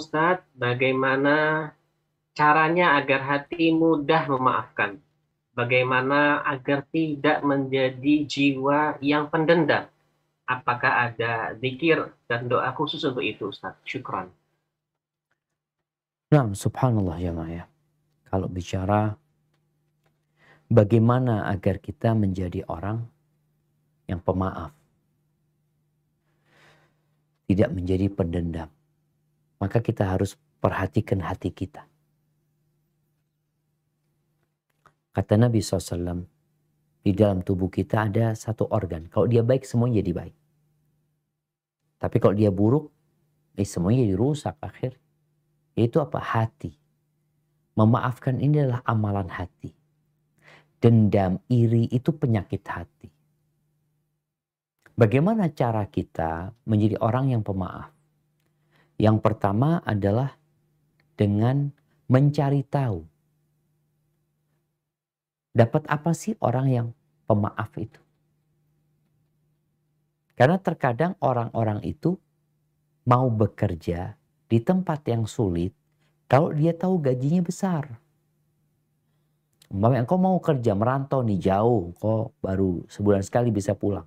Ustadz, bagaimana caranya agar hati mudah memaafkan? Bagaimana agar tidak menjadi jiwa yang pendendam? Apakah ada zikir dan doa khusus untuk itu Ustaz? Syukran. Nah, subhanallah ya Maya. Kalau bicara bagaimana agar kita menjadi orang yang pemaaf. Tidak menjadi pendendam maka kita harus perhatikan hati kita. Kata Nabi SAW, di dalam tubuh kita ada satu organ. Kalau dia baik, semuanya jadi baik. Tapi kalau dia buruk, eh, semuanya jadi rusak akhir. Itu apa? Hati. Memaafkan ini adalah amalan hati. Dendam, iri itu penyakit hati. Bagaimana cara kita menjadi orang yang pemaaf? Yang pertama adalah dengan mencari tahu. Dapat apa sih orang yang pemaaf itu? Karena terkadang orang-orang itu mau bekerja di tempat yang sulit kalau dia tahu gajinya besar. Mbak, engkau mau kerja merantau nih jauh, kok baru sebulan sekali bisa pulang.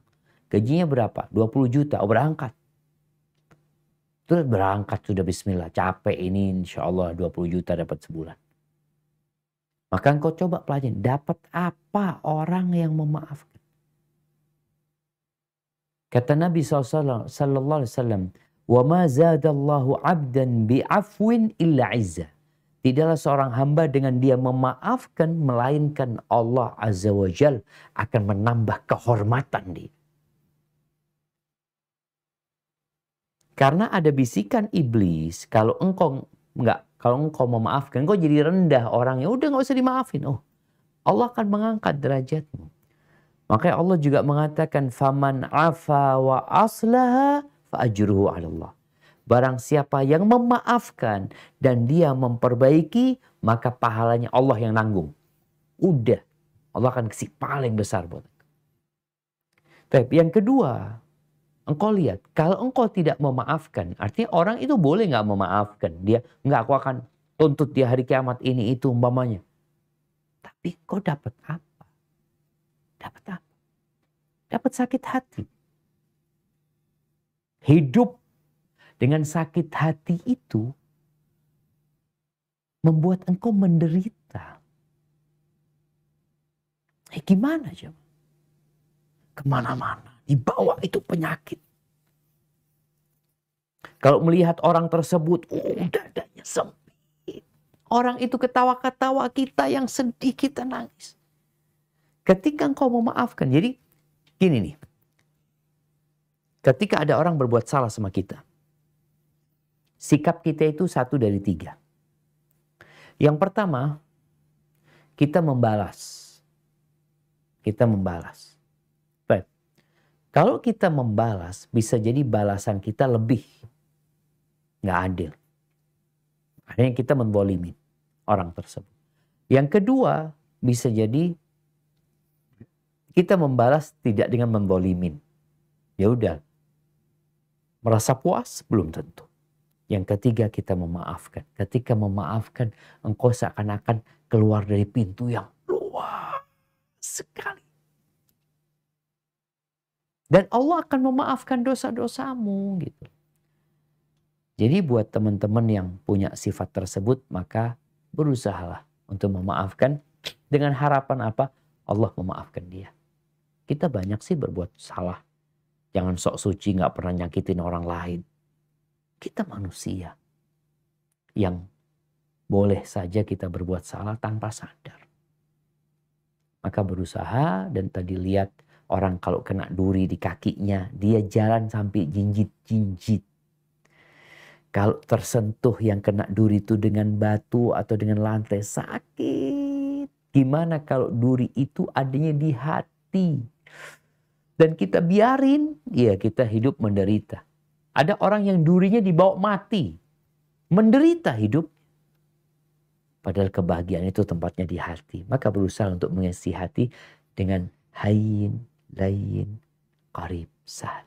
Gajinya berapa? 20 juta, oh berangkat itu berangkat sudah bismillah, capek ini insya Allah 20 juta dapat sebulan. Maka engkau coba pelajari, dapat apa orang yang memaafkan. Kata Nabi SAW, Sallallahu Alaihi Wasallam, وَمَا زَادَ illa Tidaklah seorang hamba dengan dia memaafkan, melainkan Allah Azza wa Jal akan menambah kehormatan dia. Karena ada bisikan iblis, kalau engkau nggak, kalau engkau maafkan engkau jadi rendah orangnya. Udah nggak usah dimaafin. Oh, Allah akan mengangkat derajatmu. Makanya Allah juga mengatakan, Faman afa wa aslaha fa'ajruhu Allah. Barang siapa yang memaafkan dan dia memperbaiki, maka pahalanya Allah yang nanggung. Udah, Allah akan kasih paling besar buat. Tapi yang kedua, Engkau lihat, kalau engkau tidak memaafkan, artinya orang itu boleh nggak memaafkan. Dia nggak aku akan tuntut dia hari kiamat ini itu umpamanya. Tapi kau dapat apa? Dapat apa? Dapat sakit hati. Hidup dengan sakit hati itu membuat engkau menderita. Eh, gimana coba? Kemana-mana di bawah itu penyakit. Kalau melihat orang tersebut, oh, dadanya sempit. Orang itu ketawa-ketawa kita yang sedih, kita nangis. Ketika engkau memaafkan, jadi gini nih. Ketika ada orang berbuat salah sama kita, sikap kita itu satu dari tiga. Yang pertama, kita membalas. Kita membalas. Kalau kita membalas, bisa jadi balasan kita lebih nggak adil. Akhirnya kita membolimin orang tersebut. Yang kedua, bisa jadi kita membalas tidak dengan membolimin. Ya udah, merasa puas belum tentu. Yang ketiga kita memaafkan. Ketika memaafkan, engkau seakan-akan keluar dari pintu yang luas sekali dan Allah akan memaafkan dosa-dosamu gitu. Jadi buat teman-teman yang punya sifat tersebut maka berusahalah untuk memaafkan dengan harapan apa? Allah memaafkan dia. Kita banyak sih berbuat salah. Jangan sok suci nggak pernah nyakitin orang lain. Kita manusia yang boleh saja kita berbuat salah tanpa sadar. Maka berusaha dan tadi lihat Orang kalau kena duri di kakinya, dia jalan sampai jinjit-jinjit. Kalau tersentuh yang kena duri itu dengan batu atau dengan lantai, sakit. Gimana kalau duri itu adanya di hati? Dan kita biarin, ya kita hidup menderita. Ada orang yang durinya dibawa mati. Menderita hidup. Padahal kebahagiaan itu tempatnya di hati. Maka berusaha untuk mengisi hati dengan hain. لين قريب سهل